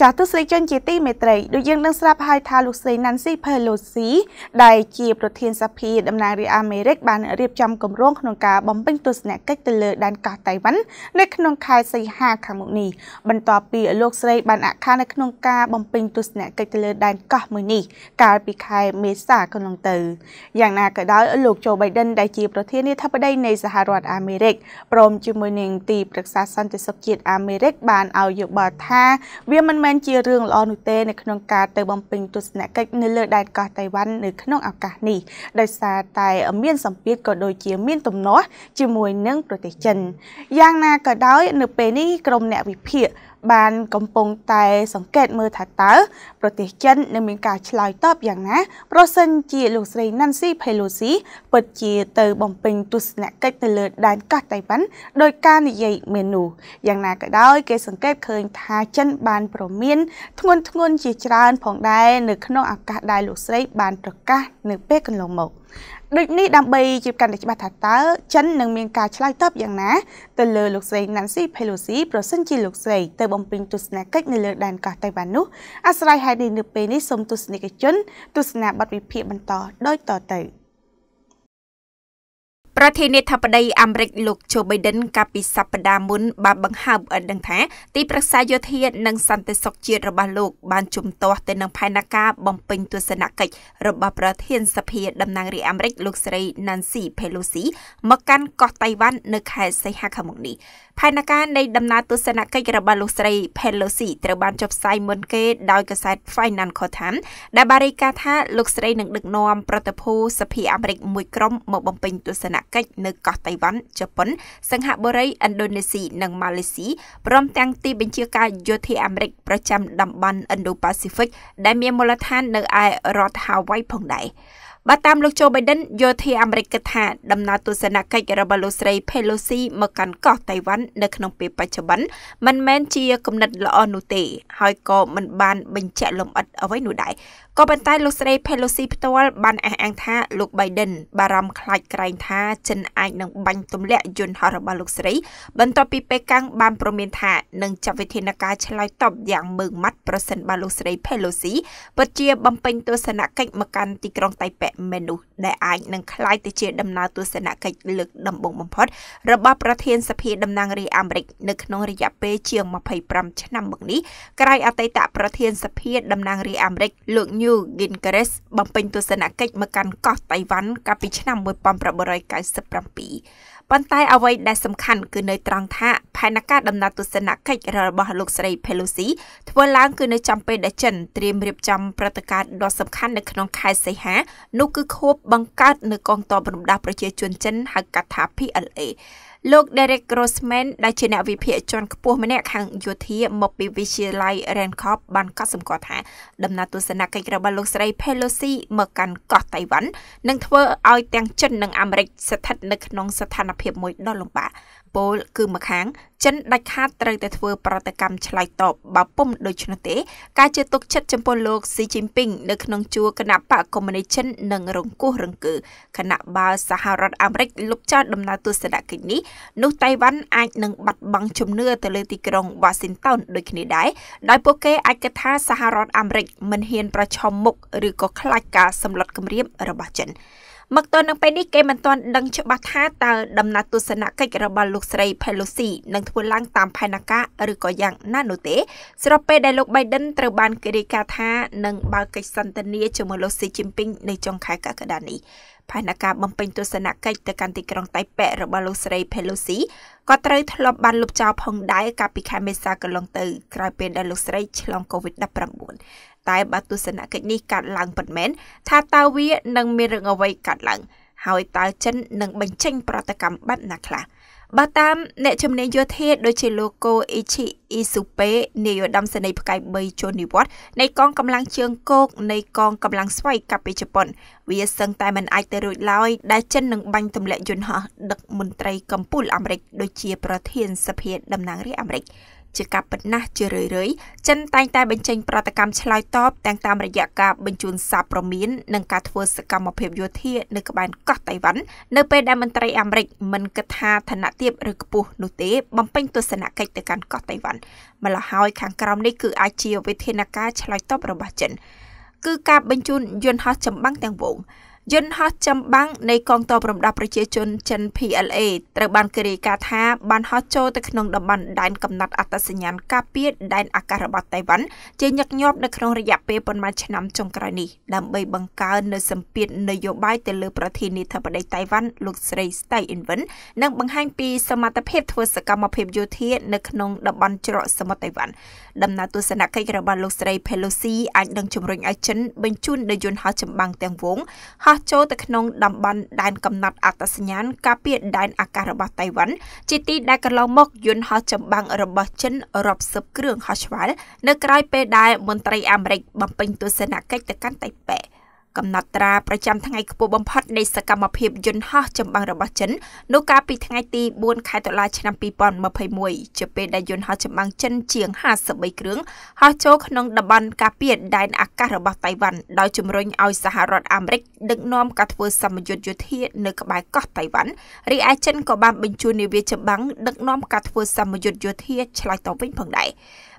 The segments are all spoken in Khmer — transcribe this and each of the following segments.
ចាស់ទស្សនិកជនជាទីមេត្រីដូចយើងនឹងស្រាប់ហើយថាលោកស្រី Nancy Pelosi ដែលជា ប្រធានសភាតំណាងរាជអាមេរិកបានរៀបចំគម្រោងក្នុងការបំពេញទស្សនកិច្ចទៅលើដែនកោះតៃវ៉ាន់នៅក្នុងខែសីហាខាងមុខនេះបន្ទាប់ពីលោកស្រីបានអខាននៅក្នុងការបំពេញទស្សនកិច្ចទៅលើដែនកោះមួយនេះកាលពីខែមេសាកន្លងទៅយ៉ាងណាក៏ដោយលោកโจ Biden ដែលជាប្រធានាធិបតីនៃសហរដ្ឋអាមេរិកព្រមជាមួយនឹងទីប្រឹក្សាសន្តិសុខជាតិអាមេរិក បានឲ្យយោបល់ថាវាមិនមែនជារឿងល្អនោះទេនៅក្នុងការទៅបំពេញទស្សនកិច្ចនៅលើដែនកោះតៃវ៉ាន់នៅក្នុងឱកាសនេះដោយសារតែមានសម្ពាធក៏ដូចជាមានទំនាស់ជាមួយនឹងប្រទេសចិនយ៉ាងណាក៏ដោយ នៅពេលនេះក្រុមអ្នកវិភាគបានកំពុងតែសង្កេតមើលថាតើប្រទេសចិននឹងមានការឆ្លើយតបយ៉ាងណា ប្រសិនជាលោកស្រី Nancy Pelosi ពិតជាទៅបំពេញទស្សនកិច្ចទៅលើដែនកោះតៃវ៉ាន់ដោយការនិយាយមាននោះយ៉ាងណាក៏ដោយគេសង្កេតឃើញថាចិនបានប្រមានធ្ងន់ធ្ងរជាច្រើន ផងដែរនៅក្នុងឱកាសដែលលោកស្រី បានប្រកាសនៅពេលកន្លងមកដូចនេះដើម្បីជាកាន់តែច្បាស់ថាតើចិននឹងមានការឆ្លើយតបយ៉ាងណា ទៅលើលោកស្រី Nancy Pelosi ប្រសិនជាលោកស្រីទៅបំពេញទស្សនកិច្ចនៅលើដែនកោះតៃវ៉ាន់នោះអាស្រ័យហេតុនេះនៅពេលនេះសូមទស្សនិកជន ទស្សនាបទវិភាគបន្តដូចតទៅ។ប្រធានាធិបតីអាមេរិកលោក Joe Biden កាលពីសប្តាហ៍មុនបានបង្ហើបឲ្យដឹងថាទីប្រឹក្សាយោធានិងសន្តិសុខជាតិរបស់លោក បានជំទាស់ទៅនឹងផែនការបំពេញទស្សនកិច្ចរបស់ប្រធានសភាតំណាងរាស្ត្រអាមេរិកលោកស្រី Nancy Pelosi មកកាន់កោះតៃវ៉ាន់នៅខែសីហាខាងមុខនេះផែនការនៃដំណើរទស្សនកិច្ចរបស់លោកស្រី Pelosi ត្រូវបានចុះផ្សាយមុនគេដោយកាសែត Financial Times ដែលបានរាយការណ៍ថាលោកស្រីនឹងដឹកនាំប្រតិភូសភាអាមេរិកមួយក្រុមមកបំពេញទស្សនកិច្ចនៅកោះតៃវ៉ាន់ជប៉ុនសិង្ហបុរីឥណ្ឌូនេស៊ីនិងម៉ាឡេស៊ីព្រមទាំងទីបញ្ជាការយោធាអាមេរិកប្រចាំតំបន់ Indo-Pacific ដែលមានមូលដ្ឋាននៅឯរដ្ឋ Hawaii ផងដែរបើតាមលោកជូបៃដិនយោធាអាមេរិកគិតថាដំណើរទស្សនកិច្ចរបស់លោកស្រីផេឡូស៊ីមកកាន់កោះតៃវ៉ាន់នៅក្នុងពេលបច្ចុប្បន្នមិនមែនជាគំនិតល្អនោះទេហើយក៏មិនបានបញ្ជាក់លម្អិតអ្វីនោះដែរក៏ប៉ុន្តែលោកស្រីផេឡូស៊ីផ្ទាល់បានអះអាងថាលោកបៃដិន បារម្ភខ្លាចក្រែងថាចិនអាចនឹងបាញ់ទម្លាក់យន្តហោះរបស់លោកស្រី បន្ទាប់ពីប៉េកាំងបានប្រមានថានឹងចាត់វិធានការឆ្លើយតបយ៉ាងម៉ឺងម៉ាត់ប្រសិនបើលោកស្រីផេឡូស៊ីពិតជាបំពេញទស្សនកិច្ចមកកាន់ទីក្រុងតៃប៉េមនុស្សដែលអាចនឹងคล้ายទៅជាដំណើរទស្សនកិច្ចលើកដំបូងបំផុតរបស់ប្រធានសភាតំណាងរាស្ត្រអាមេរិក នៅក្នុងរយៈពេលជាង25ឆ្នាំមកនេះក្រោយអតីតប្រធានសភាតំណាងរាស្ត្រអាមេរិកលោក New Gingrich បំពេញទស្សនកិច្ចមកកាន់កោះតៃវ៉ាន់កាលពីឆ្នាំ1997ប៉ុន្តែអ្វីដែលសំខាន់គឺនៅត្រង់ថាផែនការដំណើរទស្សនកិច្ចរបស់លោកស្រី Pelosi ធ្វើឡើងគឺនៅចំពេលដែលចិន ត្រៀមរៀបចំព្រឹត្តិការណ៍ដ៏សំខាន់នៅក្នុងខែសីហានោះគឺខួបបង្កើតនៅកងទ័ពរំដោះប្រជាជនចិនហៅកាត់ថា PLA លោក Derek Grossman ដែលជាអ្នកវិភាគជាន់ខ្ពស់ម្នាក់ខាងយោធាមកពីវិទ្យាល័យ Rancop បានកត់សម្គាល់ថាដំណើរទស្សនកិច្ចរបស់លោកស្រី Pelosi មកកាន់កោះតៃវ៉ាន់នឹងធ្វើឲ្យទាំងចិននិងអាមេរិកស្ថិតនៅក្នុងស្ថានភាពមួយដ៏លំបាកពលគឺម្ខាងចិនដាច់ខាតត្រូវតែធ្វើប្រតិកម្មឆ្លើយតបបើពុំដូច្នោះទេការជឿទុកចិត្តចំពោះលោកស៊ីជីនពីងនៅក្នុងជួរគណៈបកកុម្មុយនីចិននឹងរង្គោះរង្គើគណៈបើសហរដ្ឋអាមេរិកលុបចោលដំណើរទស្សនកិច្ចនេះនោះតៃវ៉ាន់អាចនឹងបាត់បង់ជំនឿទៅលើទីក្រុង Washington ដូចគ្នាដែរដោយពួកគេអាចគិតថាសហរដ្ឋអាមេរិក មិនហ៊ានប្រឈមមុខឬក៏ខ្លាចការសម្លុតគំរាមរបស់ចិនមកទល់នឹងពេលនេះគេមិនទាន់ដឹងច្បាស់ថាតើដំណើរទស្សនកិច្ចរបស់លោកស្រី Pelosi នឹងធ្វើឡើងតាមផែនការឬក៏យ៉ាងណានោះទេស្របពេលដែលលោក Biden ត្រូវបានគេរាយការណ៍ថានឹងបើកកិច្ចសន្ទនាជាមួយលោក Xi Jinping នៅចុងខែកក្កដានេះ។ផែនការបំពេញទស្សនកិច្ចទៅកាន់ទីក្រុងតៃប៉េរបស់លោកស្រី Pelosi ក៏ត្រូវធ្លាប់បានលុបចោលផងដែរកាលពីខែមេសាកន្លងទៅក្រោយពេលដែលលោកស្រីឆ្លង COVID-19 តែបើទស្សនកិច្ចនេះកាត់ឡើងពិតមែនថាតើវានឹងមានរឿងអ្វីកាត់ឡើងហើយតើចិននឹងបញ្ចេញប្រតិកម្មបែបណាខ្លះ។បើតាមអ្នកជំនាញយោធា ដូចជាលោកកូអ៊ីឈីអ៊ីស៊ូប៉េនាយឧត្តមសេនីយ៍ផ្កាយ3ជូននិវត្តនៃកងកម្លាំងជើងគោកនៃកងកម្លាំងស្វ័យកាពីជប៉ុនវាសឹងតែមិនអាចទៅរួចឡើយដែលចិននឹងបាញ់ទម្លាក់យន្តហោះដឹកមន្ត្រីកម្ពុជាអាមេរិកដូចជាប្រធានសភាតំណាងរាស្ត្រអាមេរិកជាការពិតណាស់ជារឿយរឿយចិនតែងតែបញ្ចេញប្រតិកម្មឆ្លើយតបទាំងតាមរយៈការបញ្ជូនសារព្រមាននិងការធ្វើសកម្មភាពយោធានៅក្បែរកោះតៃវ៉ាន់នៅពេលដែលមន្ត្រីអាមេរិកមិនគិតថាឋានៈទាបឬខ្ពស់នោះទេបំពេញទស្សនកិច្ចទៅកាន់កោះតៃវ៉ាន់ម្ល៉េះហើយខាងក្រោមនេះគឺអាចជាវិធានការឆ្លើយតបរបស់ចិន គឺការបញ្ជូនយន្តហោះចម្បាំងទាំងវងយន្តហោះចម្បាំងនៃកងទ័ពរំដោះប្រជាជនចិន PLA ត្រូវបានគេរាយការណ៍ថាបានហោះចូលទៅក្នុងតំបន់ដែនកំណត់អត្តសញ្ញាណការពារដែនអាកាសរបស់តៃវ៉ាន់ជាញឹកញាប់នៅក្នុងរយៈពេលប៉ុន្មានឆ្នាំចុងក្រោយនេះដើម្បីបង្កើននូវសម្ពាធនយោបាយទៅលើប្រធានាធិបតីតៃវ៉ាន់លោកស្រីស្តៃអ៊ីនវិននិងបង្ហាញ ពីសមត្ថភាពធ្វើសកម្មភាពយោធានៅក្នុងតំបន់ច្រកសមុទ្រតៃវ៉ាន់ដំណើរទស្សនកិច្ចរបស់លោកស្រី Pelosi អាចនឹងជំរុញឲ្យចិនបញ្ជូននៅយន្តហោះចម្បាំងទាំងវងហោះប៉ះចូលទៅក្នុងតំបន់ដែនកំណត់អត្តសញ្ញាណការពារដែនអាកាសរបស់តៃវ៉ាន់ជាទីដែលកន្លងមកយន្តហោះចម្បាំងរបស់ចិនរាប់សិបគ្រឿងហោះឆ្វាល់នៅក្រៅពេលដែលមន្ត្រីអាមេរិកបំពេញទស្សនកិច្ចទៅកាន់តៃប៉េកំណត់ត្រាប្រចាំថ្ងៃខ្ពស់បំផុតនៃសកម្មភាពយន្តហោះចម្បាំងរបស់ចិននោះកាលពីថ្ងៃទី4ខែតុលាឆ្នាំ2021ជាពេលដែលយន្តហោះចម្បាំងចិនជាង53គ្រឿងហោះចូលក្នុងតំបន់ការពារដែនអាកាសរបស់តៃវ៉ាន់ដោយជំរុញឲ្យសហរដ្ឋអាមេរិកដឹកនាំការធ្វើសម្ពយុទ្ធយោធានៅក្បែរកោះតៃវ៉ាន់រីឯចិនក៏បានបញ្ជូននាវាចម្បាំងដឹកនាំការធ្វើសម្ពយុទ្ធយោធាឆ្លើយតបវិញផងដែរ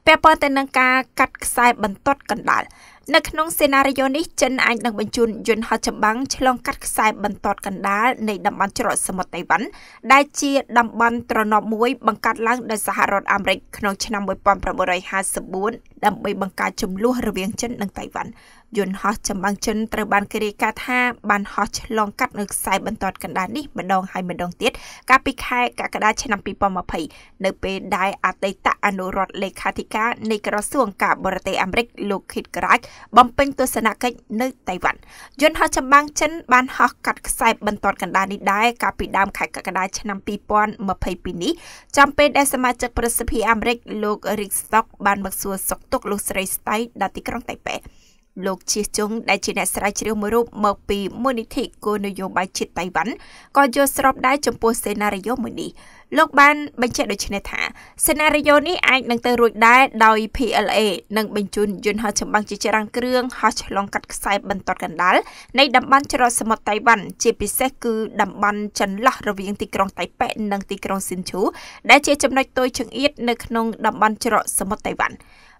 ពាក់ព័ន្ធទៅនឹងការកាត់ខ្សែបន្ទាត់កណ្ដាលនៅក្នុងសេណារីយ៉ូនេះចិនអាចនឹងបញ្ជូនយន្តហោះចម្បាំងឆ្លងកាត់ខ្សែបន្ទាត់កណ្ដាលនៃតំបន់ច្រកសមុទ្រតៃវ៉ាន់ដែលជាតំបន់ទ្រនាប់មួយបង្កើតឡើងដោយសហរដ្ឋអាមេរិកក្នុងឆ្នាំ1954ដើម្បីបង្កើតចំនួនរវាងចិននិងតៃវ៉ាន់យន្តហោះចម្បាំងចិនត្រូវបានគេរាយការណ៍ថាបានហោះឆ្លងកាត់នៅខ្សែបន្ទាត់កណ្ដាលនេះម្ដងហើយម្ដងទៀតកាលពីខែកក្កដាឆ្នាំ2020នៅពេលដែលអតីតអនុរដ្ឋលេខាធិការនៃក្រសួងការបរទេសអាមេរិកលោក Kit Krach បំពេញទស្សនកិច្ចនៅតៃវ៉ាន់យន្តហោះចម្បាំងចិនបានហោះកាត់ខ្សែបន្ទាត់កណ្ដាលនេះដែរកាលពីដើមខែកក្កដាឆ្នាំ2022នេះចំពេលដែលសមាជិកប្រសិទ្ធិអាមេរិកលោក Rick Stock បានមកសួរសុខទុក្ខលោកស្រីស្តៃដល់ទីក្រុងតៃប៉េលោកជាជុងដែលជាអ្នកស្រាវជ្រាវមួយរូបមកពីមូលនិធិគោលនយោបាយជាតិតៃវ៉ាន់ក៏យល់ស្របដែរចំពោះសេណារីយ៉ូមួយនេះលោកបាន បញ្ជាក់ដូចនេះថាសេណារីយ៉ូនេះអាចនឹងទៅរួចដែរដោយ PLA នឹងបញ្ជូនយន្តហោះចម្បាំងជាច្រើនគ្រឿងហោះឆ្លងកាត់ខ្សែបន្ទាត់កណ្ដាលនៃតំបន់ច្រកសមុទ្រតៃវ៉ាន់ជាពិសេសគឺតំបន់ចន្លោះរវាងទីក្រុងតៃប៉េនិងទីក្រុងស៊ីនឈូដែលជាចំណុចទុយចង្អៀតនៅក្នុងតំបន់ច្រកសមុទ្រតៃវ៉ាន់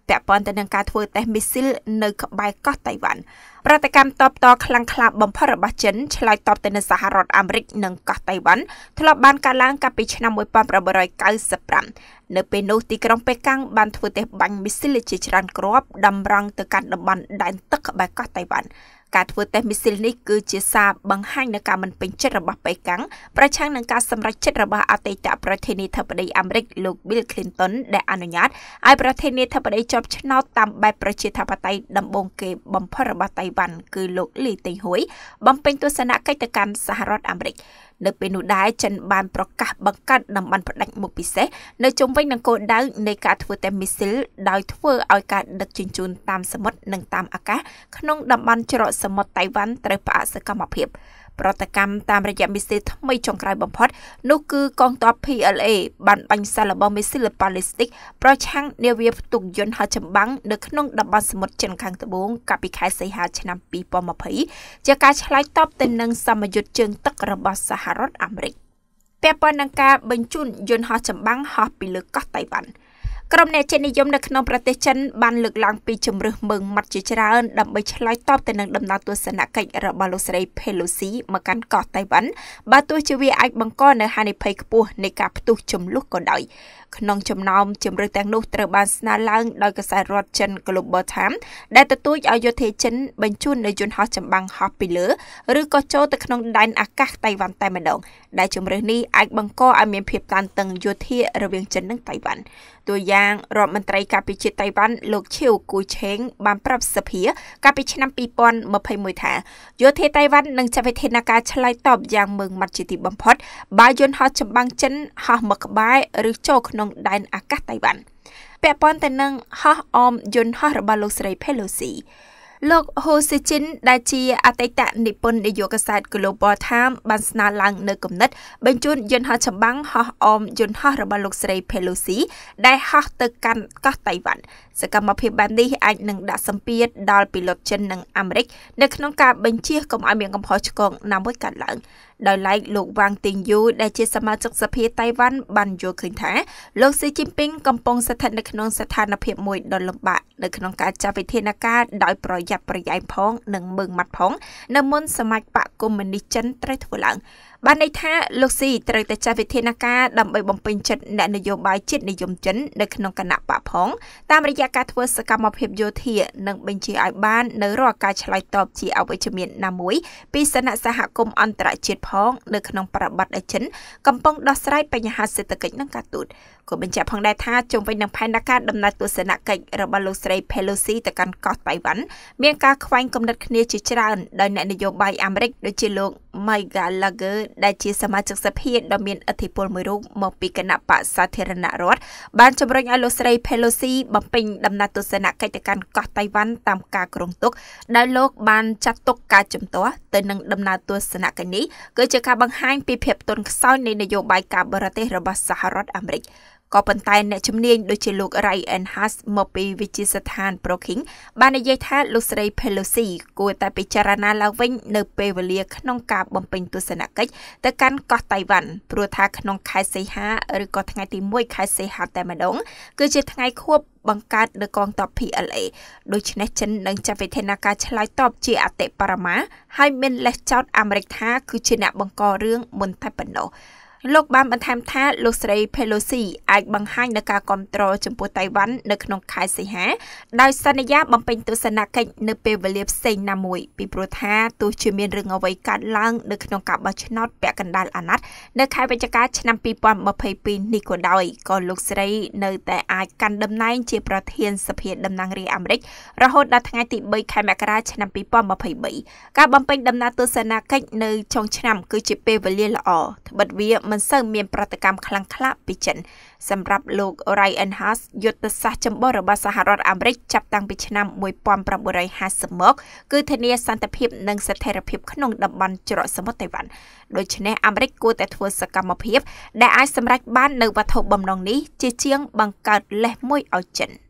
ពាក់ព័ន្ធទៅនឹងការធ្វើតេស្តមីស៊ីលនៅក្បែរកោះតៃវ៉ាន់ប្រតិកម្មតបតខ្លាំងក្លាបំផុតរបស់ចិនឆ្លើយតបទៅនឹងសហរដ្ឋអាមេរិកនិងកោះតៃវ៉ាន់ធ្លាប់បានកើតឡើងកាលពីឆ្នាំ1995នៅពេលនោះទីក្រុងប៉េកាំងបានធ្វើតេស្តបាញ់មីស៊ីលជាច្រើនគ្រាប់តម្រង់ទៅកាន់តំបន់ដែនទឹកក្បែរកោះតៃវ៉ាន់ការធ្វើតេស្តមីស៊ីលនេះគឺជាសារបង្ហាញនៅការមិនពេញចិត្តរបស់បេកាំងប្រឆាំងនឹងការសម្រេចចិត្តរបស់អតីតប្រធានាធិបតីអាមេរិកលោក Bill Clinton ដែលអនុញ្ញាតឲ្យប្រធានាធិបតីជាប់ឆ្នោតតាមបែបប្រជាធិបតេយ្យដំបូងគេបំផុតរបស់តៃវ៉ាន់គឺលោកលីតេងហ៊ួយបំពេញទស្សនកិច្ចទៅកាន់សហរដ្ឋអាមេរិកនៅពេលនោះដែរចិនបានប្រកាសបង្កើតតំបន់ផ្ដាច់មុខពិសេសនៅជុំវិញនឹងគោលដៅនៃការធ្វើតែមីស៊ីលដោយធ្វើឲ្យការដឹកជញ្ជូនតាមសមុទ្រនិងតាមអាកាសក្នុងតំបន់ច្រកសមុទ្រតៃវ៉ាន់ត្រូវផ្អាកសកម្មភាពប្រតិកម្មតាមរយៈមីស៊ីលថ្មីចុងក្រោយបំផុតនោះគឺកងទ័ព PLA បានបាញ់សាររបស់មីស៊ីលប៉ាឡេស្ទិកប្រឆាំងនាវាផ្ទុកយន្តហោះចម្បាំងនៅក្នុងតំបន់សមុទ្រចិនខាងត្បូងកាលពីខែសីហាឆ្នាំ2020ជាការឆ្លើយតបទៅនឹងសមយុទ្ធជើងទឹករបស់សហរដ្ឋអាមេរិកពាក់ព័ន្ធនឹងការបញ្ជូនយន្តហោះចម្បាំងហោះពីលើកោះតៃវ៉ាន់ក្រុមអ្នកចិត្តនិយមនៅក្នុងប្រទេសចិនបានលើកឡើងពីជំរឹះមើងម៉ាត់ជាច្រើនដើម្បីឆ្លើយតបទៅនឹងដំណើរទស្សនកិច្ចរបស់លោកស្រី Pelosi មកកាន់កោះតៃវ៉ាន់បើទោះជាវាអាចបង្កនៅហានិភ័យខ្ពស់នៃការផ្ទុះចំនួនក៏ដោយក្នុងចំណោមជំរឹះទាំងនោះត្រូវបានស្នើឡើងដោយកសែតរដ្ឋចិន Global Times ដែលទទូចឲ្យយោធាចិនបញ្ជូននៅយន្តហោះចម្បាំងហោះពីលើឬក៏ចូលទៅក្នុងដែនអាកាសតៃវ៉ាន់តែម្ដងដែលជំរឹះនេះអាចបង្កឲ្យមានភាពតានតឹងយោធារវាងចិននិងតៃវ៉ាន់តួយ៉ាងរដ្ឋមន្ត្រីការពារជាតិតៃវ៉ាន់លោកឈីវគូឆេង បានប្រាប់សភា កាលពីឆ្នាំ2021ថាយោធាតៃវ៉ាន់នឹងចាត់វិធានការឆ្លើយតបយ៉ាងម៉ឺងម៉ាត់ជាទីបំផុតបើយន្តហោះចម្បាំងចិនហោះមកក្បែរឬចូលក្នុងដែនអាកាសតៃវ៉ាន់ពាក់ព័ន្ធទៅនឹងហោះអមយន្តហោះរបស់លោកស្រី Pelosi លោកហូសេជីនដែលជាអតីតនិពន្ធនាយកកាសែត Global Times បានស្នើឡើងនៅគំនិត បញ្ជូនយន្តហោះចម្បាំងហោះអមយន្តហោះរបស់លោកស្រី Pelosi ដែលហោះទៅកាន់កោះតៃវ៉ាន់សកម្មភាពបែបនេះអាចនឹងដាក់សម្ពាធដល់ពីលុតចិននិងអាមេរិកនៅក្នុងការបញ្ជាកុំឲ្យមានកំហុសឆ្គងណាមួយកើតឡើងដោយឡែកលោកវ៉ាងទីងយូដែលជាសមាជិកសភាតៃវ៉ាន់បានយល់ឃើញថា លោកស៊ីជីនពីងកំពុងស្ថិតនៅក្នុងស្ថានភាពមួយដ៏លំបាកនៅក្នុងការចាត់វិធានការដោយប្រយ័ត្នប្រយែងផង និងមើងម៉ាត់ផងនៅមុនសមាជបកកុម្មុយនីសចិនត្រូវធ្វើឡើងបានន័យថាលោកស៊ីត្រូវតែចាត់វិធានការដើម្បីបំពេញចិត្តអ្នកនយោបាយជាតិនិយមចិន នៅក្នុងគណៈបកផងតាមរយៈការធ្វើសកម្មភាពយោធានិងបញ្ជាឲ្យបាន នៅរាល់ការឆ្លើយតបជាអវិជ្ជមានណាមួយពីសនៈសហគមន៍អន្តរជាតិផងនៅក្នុងប្រតិបត្តិចិនកំពុងដោះស្រាយបញ្ហាសេដ្ឋកិច្ចនិងការទូតក៏បញ្ជាក់ផងដែរថាជុំវិញនឹងផែនការដំណើរទស្សនកិច្ចរបស់លោកស្រី Pelosi ទៅកាន់កោះតៃវ៉ាន់មានការខ្វែងគំនិតគ្នាជាច្រើនដោយអ្នក នយោបាយអាមេរិកដូចជាលោក Mike Gallagher ដែលជាសមាជិកសភាដ៏មានឥទ្ធិពលមួយរូបមកពីគណៈបកសាធារណរដ្ឋបានជំរុញឲ្យលោកស្រី Pelosi បំពេញដំណើរទស្សនកិច្ចទៅកាន់កោះតៃវ៉ាន់តាមការគ្រោងទុកដោយលោកបានចាត់ទុកការជំទាស់ទៅនឹងដំណើរទស្សនកិច្ចនេះគឺជាការបង្ហាញ ពីភាពទន់ខ្សោយនៃនយោបាយការបរទេសរបស់សហរដ្ឋអាមេរិក។ក៏ប៉ុន្តែអ្នកជំនាញដូចជាលោក Ray Enhas មកពីវិទ្យាស្ថាន Brookings បាននិយាយថាលោកស្រី Pelosi គួរតែពិចារណាឡើងវិញនៅពេលវេលាក្នុងការបំពេញទស្សនកិច្ចទៅកាន់កោះតៃវ៉ាន់ព្រោះថាក្នុងខែសីហាឬក៏ថ្ងៃទី1ខែសីហាតែម្ដង គឺជាថ្ងៃខួប បង្កើតលើកងទ័ព PLA ដូច្នេះចិននឹងចាត់វិធានការឆ្លើយតបជាអតិបរមាហើយមានលេសចោតអាមេរិកថា គឺជាអ្នកបង្ករឿងមិនតែប៉ុណ្ណោះលោកបានបន្ថែមថាលោកស្រី Pelosi អាចបង្ហាញដល់ការគ្រប់គ្រងចំពោះតៃវ៉ាន់នៅក្នុងខែសីហា ដោយសន្យាបំពេញទស្សនកិច្ចនៅពេលវេលាផ្សេងណាមួយពីព្រោះថាទោះជាមានរឿងអ្វីកើតឡើងនៅក្នុងការបោះឆ្នោតពាក់កណ្ដាលអាណត្តិនៅខែវិច្ឆិកា ឆ្នាំ2022នេះក៏ដោយក៏លោកស្រី នៅតែអាចកាន់តំណែងជាប្រធានសភាតំណាងរាស្ត្រអាមេរិក រហូតដល់ថ្ងៃទី3ខែមករាឆ្នាំ2023ការបំពេញដំណើរទស្សនកិច្ចនៅចុងឆ្នាំ គឺជាពេលវេលាល្អត្បិតវាមិនសូវមានប្រតិកម្មខ្លាំងក្លាពីចិន សម្រាប់លោក Ryan Haas យុទ្ធសាស្ត្រចម្បងរបស់សហរដ្ឋអាមេរិកចាប់តាំងពីឆ្នាំ1950មក គឺធានាសន្តិភាពនិងស្ថិរភាពក្នុងតំបន់ច្រកសមុទ្រតៃវ៉ាន់ដូច្នេះអាមេរិកគួរតែធ្វើសកម្មភាពដែលអាចសម្រេចបាននៅវត្ថុបំណងនេះជាជាង បង្កើតលេសមួយឲ្យចិន។